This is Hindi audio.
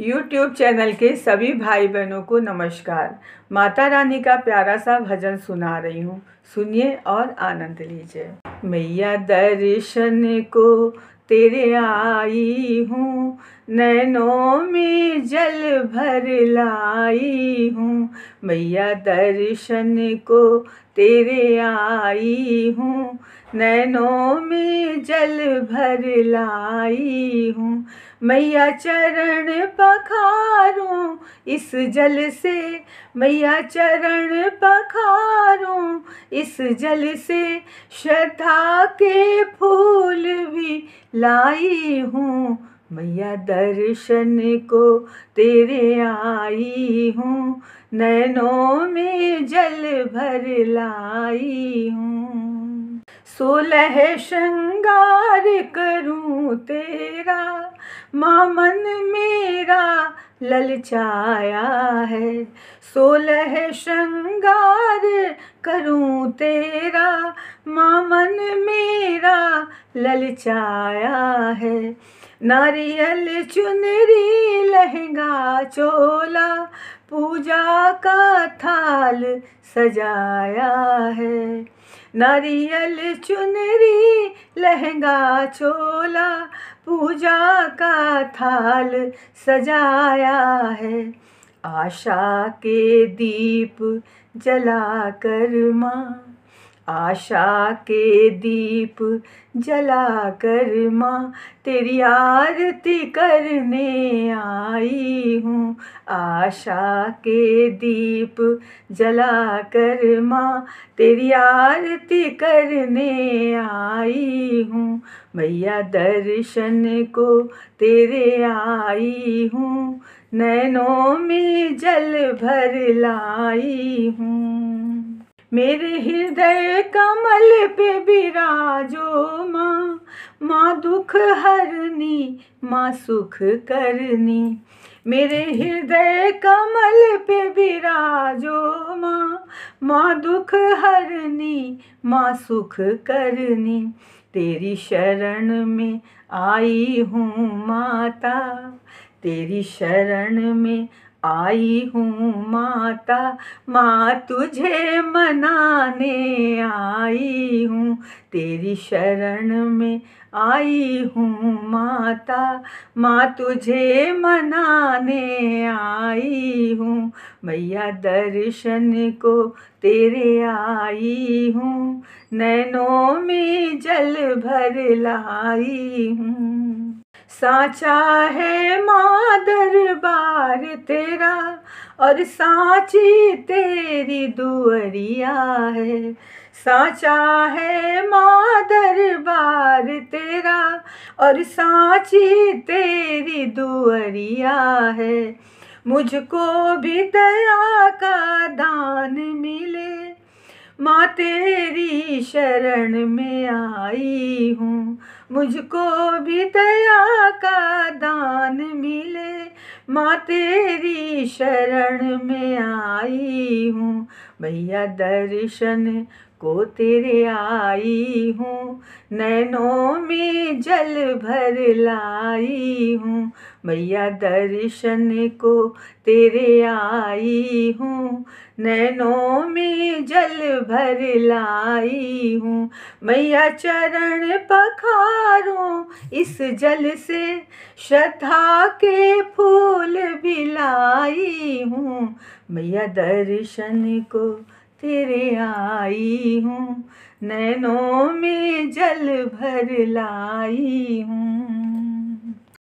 यूट्यूब चैनल के सभी भाई बहनों को नमस्कार माता रानी का प्यारा सा भजन सुना रही हूँ सुनिए और आनंद लीजिए मैया दर्शन को तेरे आई हूँ नैनों में जल भर लाई हूँ मैया दर्शन को तेरे आई हूँ नैनों में जल भर लाई हूँ मैया चरण पखारूं इस जल से मैया चरण पखारूं इस जल से श्रद्धा के फूल भी लाई हूँ मैया दर्शन को तेरे आई हूँ नैनों में जल भर लाई हूँ सोलह श्रृंगार करूँ तेरा मामन मेरा ललचाया है सोलह श्रृंगार करूँ तेरा मामन मेरा ललचाया है नारियल चुनरी लहंगा चोला पूजा का थाल सजाया है नारियल चुनरी लहंगा चोला पूजा का थाल सजाया है आशा के दीप जला कर माँ आशा के दीप जला कर माँ तेरी आरती करने आई हूँ आशा के दीप जला कर माँ तेरी आरती करने आई हूँ मैया दर्शन को तेरे आई हूँ नैनों में जल भर लाई हूँ मेरे हृदय कमल पे विराजो माँ माँ दुख हरनी माँ सुख करनी मेरे हृदय कमल पे विराजो माँ माँ दुख हरनी माँ सुख करनी तेरी शरण में आई हूँ माता तेरी शरण में आई हूँ माता माँ तुझे मनाने आई हूँ तेरी शरण में आई हूँ माता माँ तुझे मनाने आई हूँ मैया दर्शन को तेरे आई हूँ नैनों में जल भर लाई हूँ साचा है माँ दरबार तेरा और साची तेरी दुअरिया है साचा है माँ दरबार तेरा और साची तेरी दुअरिया है मुझको भी दया का दान मिले माँ तेरी शरण में आई हूँ मुझको भी दया का दान मिले माँ तेरी शरण में आई हूँ भैया दर्शन को तेरे आई हूँ नैनों में जल भर लाई हूँ मैया दर्शन को तेरे आई हूँ नैनों में जल भर लाई हूँ मैया चरण पखारों इस जल से श्रद्धा के फूल भी लाई हूँ मैया दर्शन को तेरे आई हूँ नैनों में जल भर लाई हूँ